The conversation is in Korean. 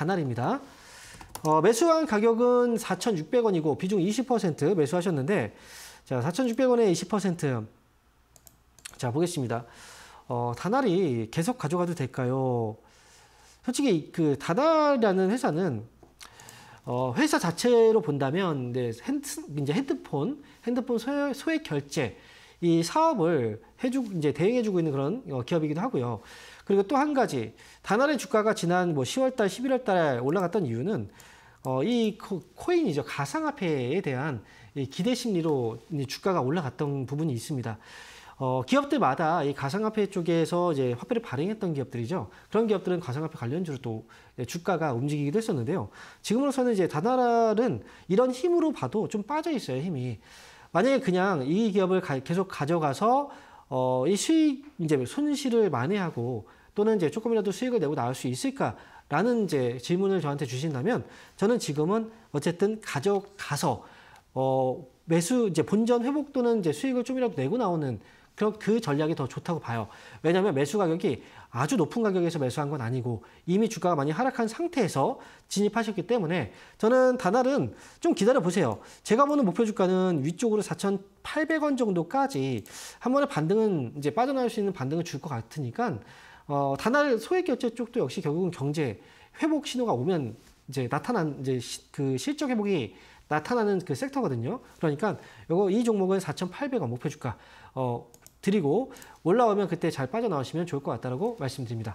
가날입니다. 어, 매수한 가격은 4,600원이고 비중 20% 매수하셨는데 자 4,600원에 20%. 자 보겠습니다. 어, 다날이 계속 가져가도 될까요? 솔직히 그 다달이라는 회사는 어, 회사 자체로 본다면 이 네, 핸드, 이제 핸드폰, 핸드폰 소액, 소액 결제 이 사업을 해주 이제 대행해주고 있는 그런 어, 기업이기도 하고요. 그리고 또 한 가지 다날의 주가가 지난 뭐 10월달, 11월달에 올라갔던 이유는 어, 이 코인이죠 가상화폐에 대한 이 기대 심리로 주가가 올라갔던 부분이 있습니다. 어, 기업들마다 이 가상화폐 쪽에서 이제 화폐를 발행했던 기업들이죠. 그런 기업들은 가상화폐 관련주로 또 주가가 움직이기도 했었는데요. 지금으로서는 이제 다나랄은 이런 힘으로 봐도 좀 빠져 있어요, 힘이. 만약에 그냥 이 기업을 가, 계속 가져가서 어, 이 수익 이제 손실을 만회하고 또는 이제 조금이라도 수익을 내고 나올 수 있을까라는 이제 질문을 저한테 주신다면 저는 지금은 어쨌든 가져가서 어, 매수 이제 본전 회복 또는 이제 수익을 좀이라도 내고 나오는 그럼 그 전략이 더 좋다고 봐요. 왜냐하면 매수 가격이 아주 높은 가격에서 매수한 건 아니고 이미 주가가 많이 하락한 상태에서 진입하셨기 때문에 저는 단알은 좀 기다려 보세요. 제가 보는 목표 주가는 위쪽으로 4,800원 정도까지 한 번에 반등은 이제 빠져나올 수 있는 반등을 줄 것 같으니까 어, 단알 소액 결제 쪽도 역시 결국은 경제 회복 신호가 오면 이제 나타난 이제 시, 그 실적 회복이 나타나는 그 섹터거든요. 그러니까 이거 이 종목은 4,800원 목표 주가 어, 드리고 올라오면 그때 잘 빠져나오시면 좋을 것 같다고 말씀드립니다.